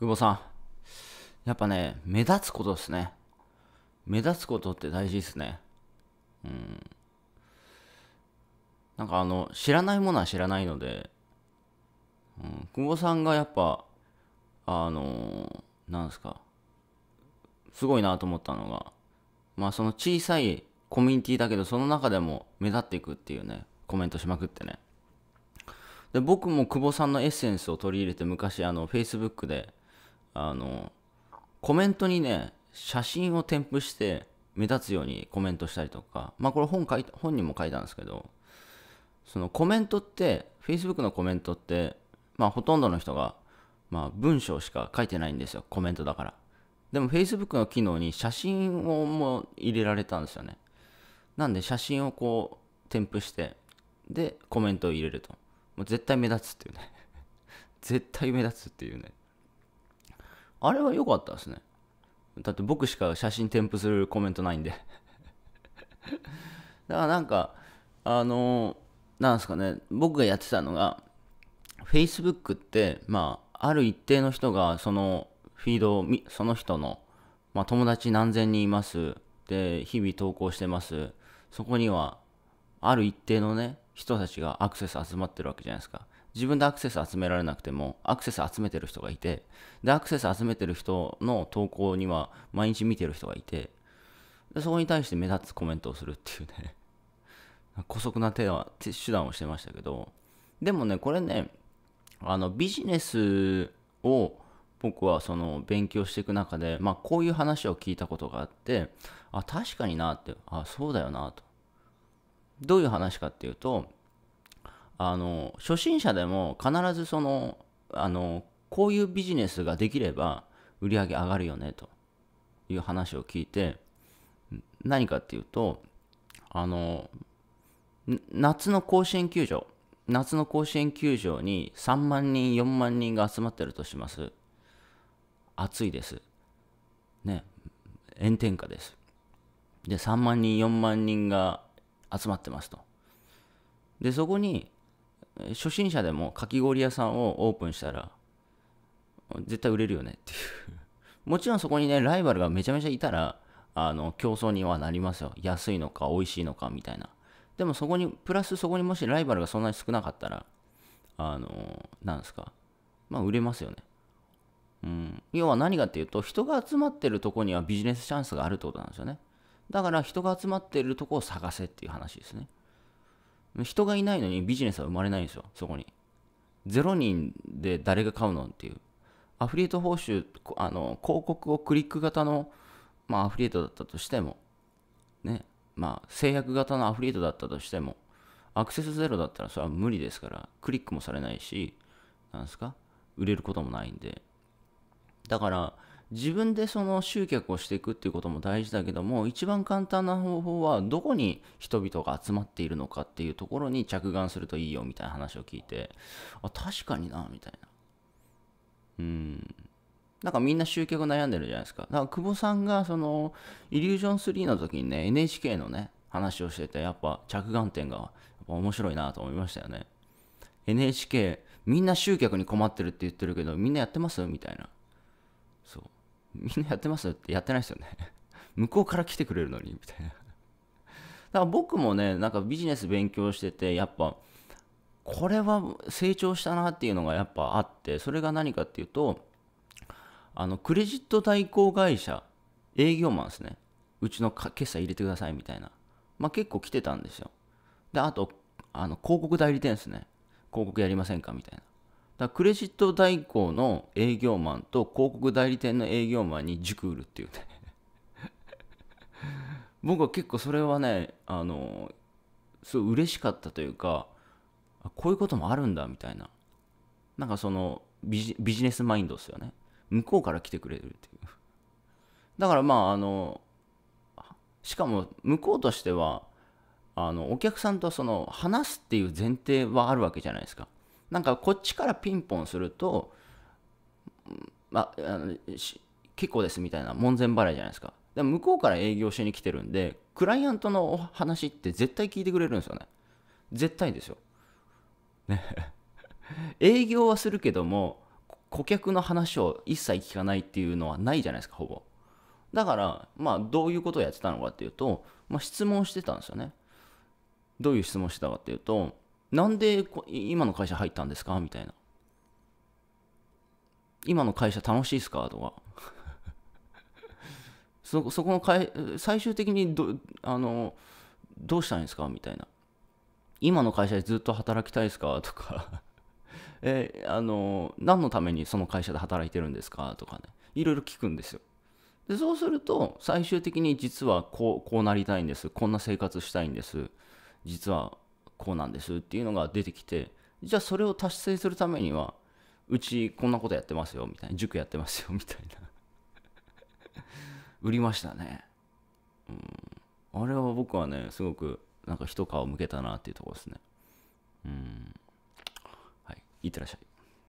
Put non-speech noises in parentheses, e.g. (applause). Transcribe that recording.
久保さん。やっぱね、目立つことですね。目立つことって大事ですね。うん。なんかあの、知らないものは知らないので、うん、久保さんがやっぱ、あのー、なんですか、すごいなと思ったのが、まあその小さいコミュニティだけど、その中でも目立っていくっていうね、コメントしまくってね。で、僕も久保さんのエッセンスを取り入れて、昔、あの、Facebook で、あの、コメントにね、写真を添付して目立つようにコメントしたりとか、まあこれ本書い本にも書いたんですけど、そのコメントって、Facebook のコメントって、まあほとんどの人が、まあ文章しか書いてないんですよ、コメントだから。でも Facebook の機能に写真をもう入れられたんですよね。なんで写真をこう添付して、で、コメントを入れると。もう絶対目立つっていうね。(laughs) 絶対目立つっていうね。あれは良かったですね。だって僕しか写真添付するコメントないんで (laughs) だからなんか、あの、なんですかね、僕がやってたのが、Facebook って、まあ、ある一定の人が、そのフィードを、その人の、まあ、友達何千人います。で、日々投稿してます。そこには、ある一定のね、人たちがアクセス集まってるわけじゃないですか。自分でアクセス集められなくても、アクセス集めてる人がいて、で、アクセス集めてる人の投稿には毎日見てる人がいて、でそこに対して目立つコメントをするっていうね、姑 (laughs) 息な手は手手段をしてましたけど、でもね、これね、あのビジネスを僕はその勉強していく中で、まあ、こういう話を聞いたことがあって、あ、確かになって、あ、そうだよなと。どういう話かっていうと、あの初心者でも必ずそのあのこういうビジネスができれば売り上げ上がるよねという話を聞いて何かっていうとあの夏の甲子園球場夏の甲子園球場に3万人4万人が集まってるとします暑いですね炎天下ですで3万人4万人が集まってますとでそこに初心者でもかき氷屋さんをオープンしたら絶対売れるよねっていう (laughs) もちろんそこにねライバルがめちゃめちゃいたらあの競争にはなりますよ安いのか美味しいのかみたいなでもそこにプラスそこにもしライバルがそんなに少なかったらあのなんですかまあ売れますよねうん、要は何かっていうと人が集まってるとこにはビジネスチャンスがあるってことなんですよねだから人が集まってるとこを探せっていう話ですね人がいないのにビジネスは生まれないんですよ、そこに。ゼロ人で誰が買うのっていう。アフリエイト報酬、あの、広告をクリック型の、まあ、アフリエイトだったとしても、ね、まあ、制約型のアフリエイトだったとしても、アクセスゼロだったらそれは無理ですから、クリックもされないし、なんですか売れることもないんで。だから、自分でその集客をしていくっていうことも大事だけども一番簡単な方法はどこに人々が集まっているのかっていうところに着眼するといいよみたいな話を聞いてあ確かになみたいなうんなんかみんな集客悩んでるじゃないですかだから久保さんがそのイリュージョン3の時にね NHK のね話をしててやっぱ着眼点が面白いなと思いましたよね NHK みんな集客に困ってるって言ってるけどみんなやってますみたいなそうみんなやってますってやってないですよね (laughs) 向こうから来てくれるのに、みたいなだから僕もね、なんかビジネス勉強してて、やっぱ、これは成長したなっていうのがやっぱあって、それが何かっていうと、あの、クレジット代行会社、営業マンですね。うちの決済入れてくださいみたいな。まあ結構来てたんですよ。で、あと、あの、広告代理店ですね。広告やりませんかみたいな。だクレジット代行の営業マンと広告代理店の営業マンに塾売るっていうね (laughs) 僕は結構それはねあのすごい嬉しかったというかこういうこともあるんだみたいななんかそのビジビジネスマインドですよね向こうから来てくれるっていうだからまああのしかも向こうとしてはあのお客さんとその話すっていう前提はあるわけじゃないですかなんかこっちからピンポンすると、まあ、あの結構ですみたいな門前払いじゃないですか。で向こうから営業しに来てるんで、クライアントのお話って絶対聞いてくれるんですよね。絶対ですよ。ね。(laughs) 営業はするけども、顧客の話を一切聞かないっていうのはないじゃないですか、ほぼ。だから、まあ、どういうことをやってたのかっていうと、まあ、質問してたんですよね。どういう質問してたかっていうと、なんで今の会社入ったんですかみたいな。今の会社楽しいですかとか。(laughs) そそこの会最終的にどあのどうしたいんですかみたいな。今の会社でずっと働きたいですかとか (laughs) えあの何のためにその会社で働いてるんですかとかねいろいろ聞くんですよでそうすると最終的に実はこうこうなりたいんですこんな生活したいんです実はこうなんですっていうのが出てきてじゃあそれを達成するためにはうちこんなことやってますよみたいな塾やってますよみたいな (laughs) 売りましたねうんあれは僕はねすごくなんか一皮むけたなっていうところですねうんはいいってらっしゃい